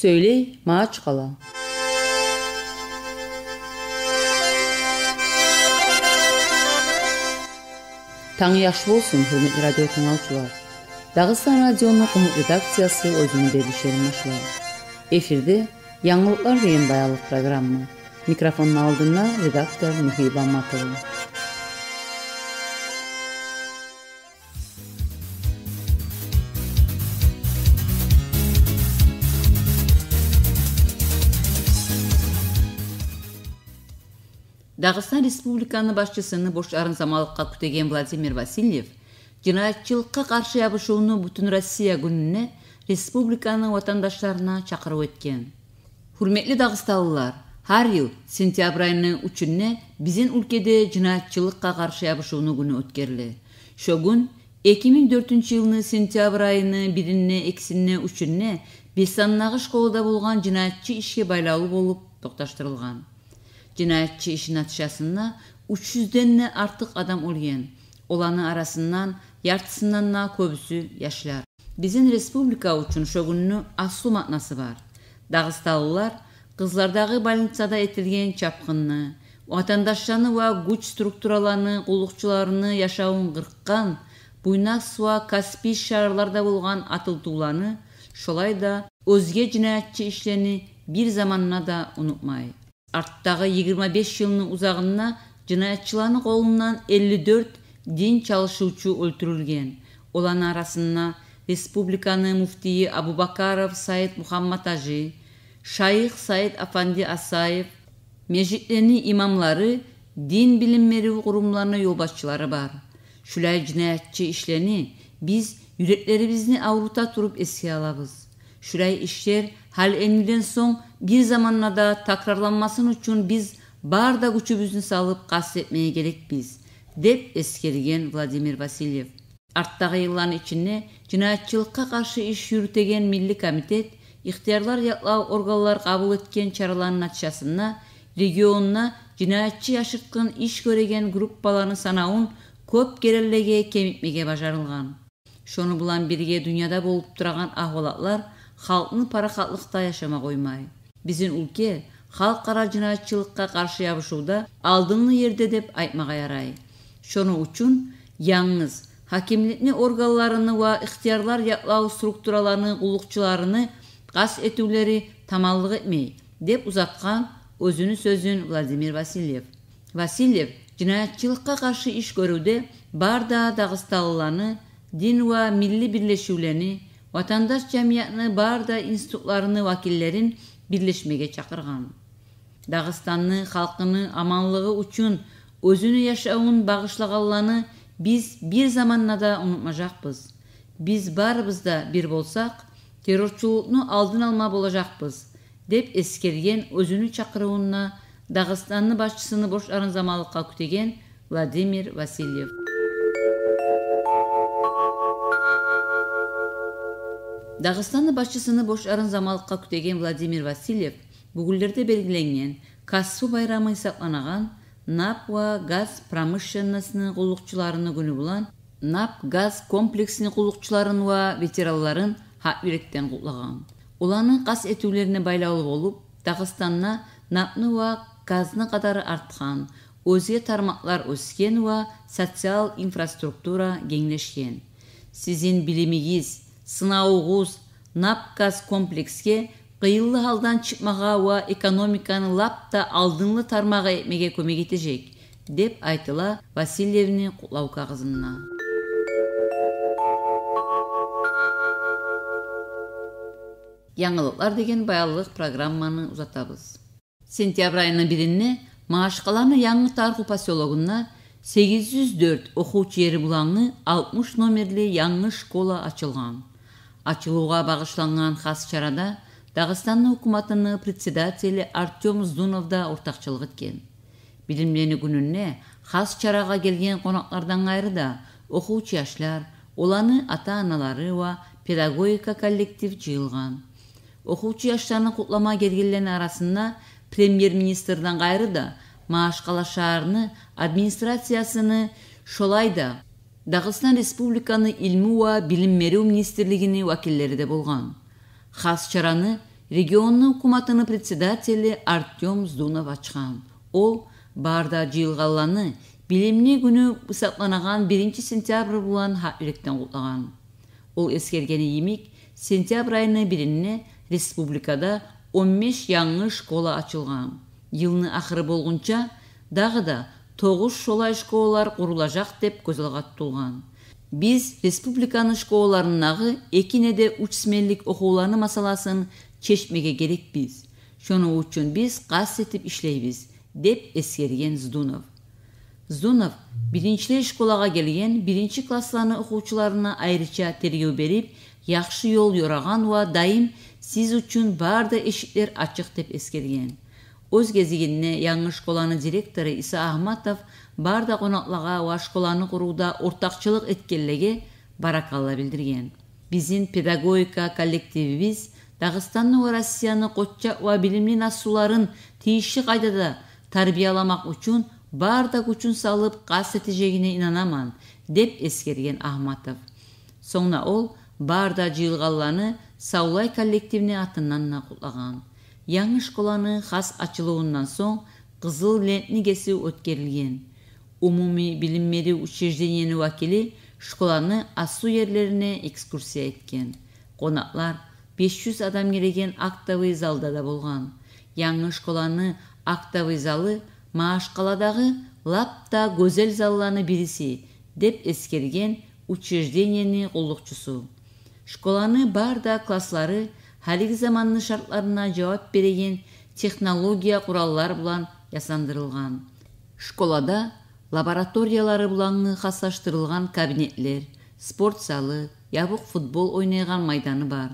Söyle Maçkala. Taң yaxşı olsun, hürmetli radyo kanalçılar. Dağıstan Radyo'nun konuk redaksiyası özünü derişelim başlar. Efirde Yanılıklar ve bayalı programı. Mikrofonun aldığında redaktör Mühiba Matılın. Дағыстан республиканы башчысыны бош замалыққа күтеген владимир васильев жынаатчылыкка каршы ябышуыны бүтүн россия күнүнө республиканың ватандаштарына чакырып өткен Хүрметлі дағысталылар, Әр ел сентябрь айынын үчүнө биздин өлкеде жынаатчылыкка каршы абышууну күнү өткөрүлөт ошо 2004 эки сентябрь төртүнчү жылдын сентябрь айынын бирине экисине үчүнө бессаннагы cinayətçi işi nəticəsində 300-dən artıq adam ölgən. Olanın arasından yartısından na köbüsü yaşlar. республика respublika üçün şoğununu aslı matnası var. Dağıstalılar кызлардагы больницада etilgən çapqınını, vatandaşlarını ва va strukturalarını, qulluqçularını yaşauun qırqqan, буйнак суа каспий шарларда болган атылтууланы шулай да өзге жинаятчы ишлени бир заманына да Арттағы 25 жылының ұзағына cinayetçilerin қолынан 54 дин çalışıcı өлтірілген. Olan арасына Республиканы муфтии Абубакаров Саид Мухамматажи, Шайық Саид Афанди Асаев, мешіттерінің имамлары, дин біліммері құрымларына елбасшылары бар. Шүләй жинайатчы ішлерни біз жүректерімізді аурута тұрып еске алабыз. Şuray işler, hal enilden son bir zamanla da takrarlanmasın için biz barda güçübizni salyp gas etmeye biz. dep eskergen Vladimir Vasilyev. Arttagı yılların içinde cinayetçılıkka karşı iş yürütegen Milli Komitet, ihtiyarlar yatlау organlar kabul etken çaraların natışasına, regionuna cinayetçi yaşıtkın iş göregen gruppaların санауын көп кереллеге кемитмеге бажарылган. Шону булан бирге дүйнөдө болуп тураган ахвалатлар халкын парахатлыкта яшама коймай биздин улке халкара жынаатчылыкка каршы жабышууда алдыңгы жерде деп айтмага ярай Шону үчүн яңыз хакимликни органдарыны ва ихтиярлар яклоо структураларыны улукчуларыны кас этүүлери тамалдык этмей деп узаткан өзүнүн сөзүн владимир васильев васильев жынаатчылыкка каршы иш көрүүдө бардыгы дагыстанлыларны дин ва милли бирлешүүлөрүн Ватандаш жәмиятіні бар да институтларыны вакиллерін бірлішмеге чақырған. Дағыстанның қалқының аманлығы үткін өзінің яшауын бағышлағаланы біз бір заманына да ұмытмашақ біз. Біз бар бізді бір болсақ, террор жолғының алдын алма болашақ біз, деп әскерген өзіні чақырыуынна Дағыстанның басшысыны бұрш арын замалық Владимир Васильев. дагыстан башчысыны бош замалыққа күтеген владимир васильев бүгүлдөрдө белгиленген кассу байрамы НАП напва газ промышленностьнын кулукчуларыны күнү булан нап газ комплексинин кулукчуларын ва ветералларын хак биректен кутлаган уланын кас этүүлөрүнө байлаулуу болуп дагыстанна напны ва газны катары арткан өзге тармаклар өскен ва социал инфраструктура кеңешкен сиздин билимиңиз сынауғуз напказ комплекске кыйыллы халдан чыкмага ва экономиканы лапта алдыңлы тармагы меге көмек этежек деп айтыла васильевна кутлау кагазына Яңылықлар деген баялылык программаны узатабыз сентябрь айынын бирине қаланы яңы тарху поселогуна 804 окуучу жери булаңы 60 номерлі яңы школа ачылған Ачылуға бағышланған хас чарада Дағыстанның ұқыматының председатели Артем Здунов да ортакчылык эткен. Билимлени күнүнө хас чарага келген қонақлардан айры да окуучу жаштар, ата-аналары ва педагогика коллектив жиылған. Окуучу жаштардын құтлама келгендердин арасында премьер министрдан кайры да Маашкала администрациясыны шолай Дағыстан Республиканы Илмуа ва Билим берүү вакиллері де болған. Хас чараны регионның укуматынын председателі Артем Здунов ачқан. Ол барда жылғаланы білімні күні сакланаган 1 сентябр булан хакиректен құтлаған. Ол ескергені емик сентябр айыны бирине республикада 15 яңы школа ачылған. Йылны ақыры болғынша, дағы да тогуз шолай школалар курулажак деп көз алгаттуулган биз республиканын школаларындагы үч сменлик окууларны маселасын чечмеге керекпиз ошону үчүн биз этип иштейбиз деп эскерген здунов здунов эле школага келген биринчи класслардын окуучуларына айрыча тергөө берип жакшы жол уба дайым сиз үчүн баардык эшиктер ачык деп эскерген Өз кезегінде яңы школаны директоры Иса Ахматов барда қонақлаға ва школаны құруда ортақшылық еткенлеге баракалла білдірген. Біздің педагогика коллективіміз Дағыстанны ва Россияны қотча ва насуларын тиіші қайдада тарбияламақ үшін барда күчін салып қас жегіне инанаман деп ескерген Ахматов. Соңна ол барда жиылғалланы Саулай коллективіне атынан нақұлаған. Яңы школаны хас ачылуыннан соң қызыл лентіні кесі өткерілген. Умуми билим бери вакелі школаны асу ерлеріне экскурсия еткен. Қонақлар 500 адам келеген актовый залда да болған. Яңы школаны актовый залы Маашкаладагы лапта гөзел залланы бириси деп эскерген учреждениенин қолықчысы. Школаны барда класслары халиг заманның шартларына жауап береген технология құраллар бұлан ясандырылған школада лабораториялары бұлаңы қасаштырылған кабинетлер спорт залы ябық футбол ойнайған майданы бар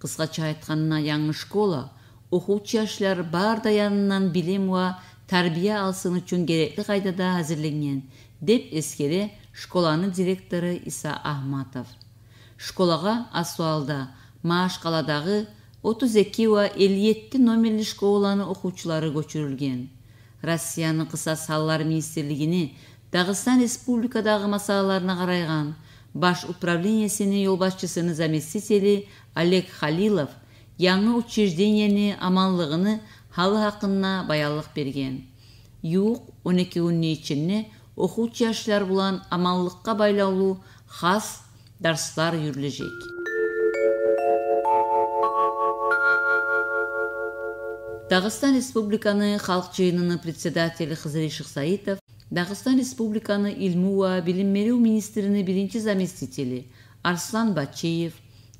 қысқача айтқанына яңы школа оқучияшлар бар даянынан билим уа тәрбия алсын үшін керекті қайдада әзірленген деп ескере школаны директоры иса ахматов школаға асуалда Маш қаладағы 32 57 номерлі школаны оқучылары көчүрүлген. Расияның қысас саллар министерлігіні Дағыстан республикадағы масаларына қарайған баш управлениясинин елбасшысының заместителі Олег Халилов яңы учреждениени аманлығыны халы ақынна баялық берген. Юқ 12 күндүн ичинде окуучу бұлан булан байлаулу байлаулуу хас дарстар жүрүлөчөк. Дағыстан Республиканы халык жиынының председателі Хызырей Саитов, Дағыстан Республиканы Илмуа билим берүү министринин биринчи заместителі Арслан Бачиев,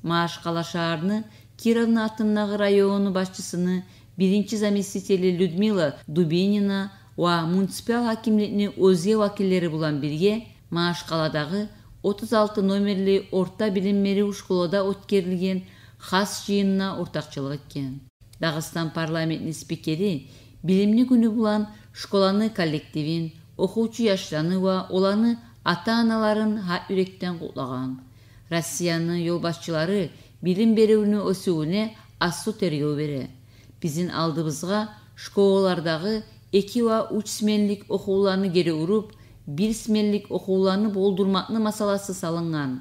Мааш қалашарыны Кировна атындагы районы башчысыны биринчи заместители Людмила Дубинина ва муниципал хакимлетіне өзге вакиллері болан бірге Мааш қаладағы 36 номерлі орта билим берүү школада өткерілген хас жиынына ортакчылык эткен дагыстан парламентинин спикери билимли күнү булан школаны коллективин окуучу жаштарны ва уланы ата аналарын ат үректен кутлаган россиянын жол башчылары билим берүүнүн өсүүнө ассу тергөө бере биздин алдыбызга школалардагы эки ва үч сменлик окууларны кере уруп бир сменлик окууларны болдурмакны масаласы салынган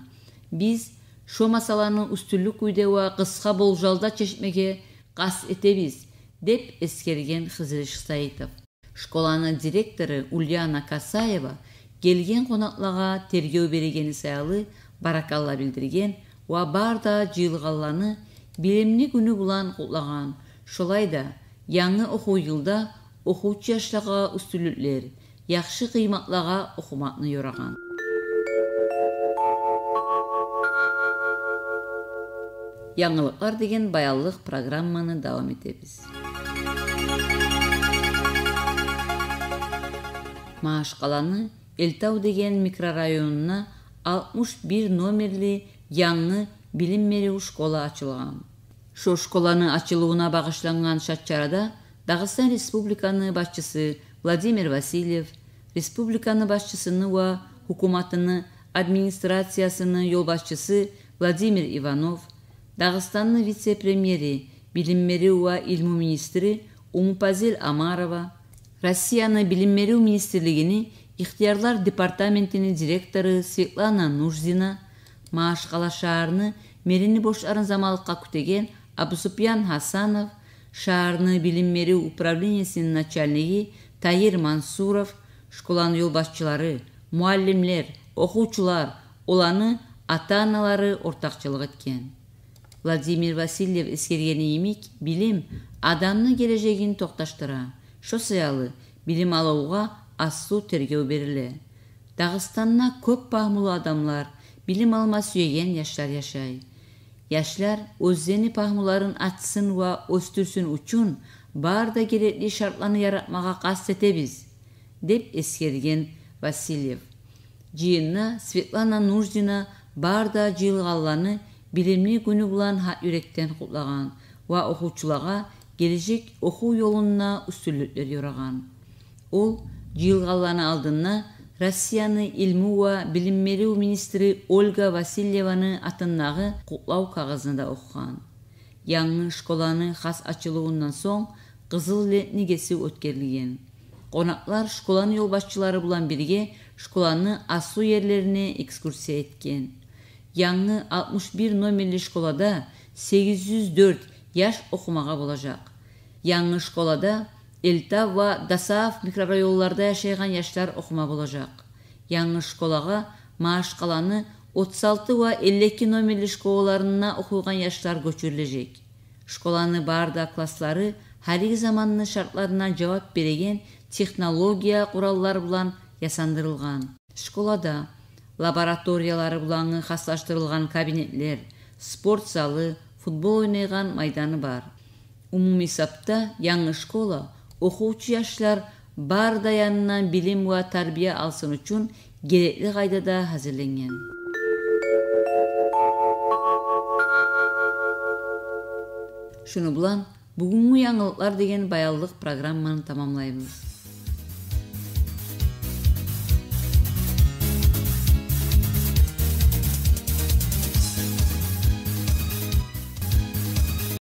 биз шо масаланы үстүнлүк күйдө ва кыска болжалда чечмеге қас этебиз деп эскерген кызырыш саитов Школаны директоры ульяна касаева келген қонақлаға тергеу береген саялы баракалла білдірген ва барда да білімні күні бұлан булан шолайда, да яңы оқу жылда оқу жаштарга үстілілер, яқшы қиматлаға окумакны жаңылыклар деген баяллык программаны дауам етебіз. Машқаланы каланы деген микрорайонуна 61 бир номерли жаңы билим берүү школа ачылган ошол школанын ачылууна багышланган шат чарада дагыстан республиканы башчысы владимир васильев республиканы башчысыны ва укуматыны администрациясынын башчысы владимир иванов Дағыстанның вице-премьері, Билиммериуа беру министрі Умпазил Амарова, Россияны білім министерлігіні Иқтиярлар ихтиярлар департаментінің директоры Светлана Нуждина, Мааш қала шаарыны мерини замалыққа күтеген Абусупьян Хасанов, шаарыны билим берүү управлениясинин Таир Мансуров, школанын елбасшылары, башчылары, оқучылар, оланы, ата-аналары ортақчылығы еткен владимир васильев эскергени эмик билим адамдын келечегин токташтыра сыялы билим алууга ассуу тергөө бериле дагыстанда көп пагмылуу адамлар билим алма сүйеген жаштар жашай жаштар өздени пагмыларын ачсын ва өстүрсүн үчүн барда керекли шартларны яратмага касд деп эскерген васильев жыйынна светлана нуждина барда жылгалланы bilimli günü bulan yürekten kutlagan ve okuvçulağa gelecek oku yoluna üstünlükler yorağan. Ol, жылғаланы алдына Россияны илмі ва білім беру министрі Ольга Васильеваны атындағы құтлау қағазында оқыған. Яңы школаны хас ачылуынан соң қызыл негесі өткерілген. Қонақлар школаның жолбасшылары бұлан бірге школаны асу ерлеріне экскурсия еткен яңы 61 номерлі школада 804 яш оқымаға болажақ. Яңы школада Элта ва Дасаф микрорайонларда яшайған яштар оқыма болажақ. Яңы школаға Маш қаланы 36 ва 52 номерлі школаларына оқыған яштар көчірлежек. Школаны барда класслары Харик заманыны шартларына жауап береген технология құраллар бұлан ясандырылған. Школада лабораториялары бұланы қаслаштырылған кабинетлер, спорт залы, футбол ойнаған майданы бар. Умуми сапта яңы школа үші яшьләр бар даянынан білім уа тәрбия алсын үшін қайда қайдада әзірленген. Шыны бұлан, бүгінгі яңылықлар деген баянлык программаны тамамлаймыз.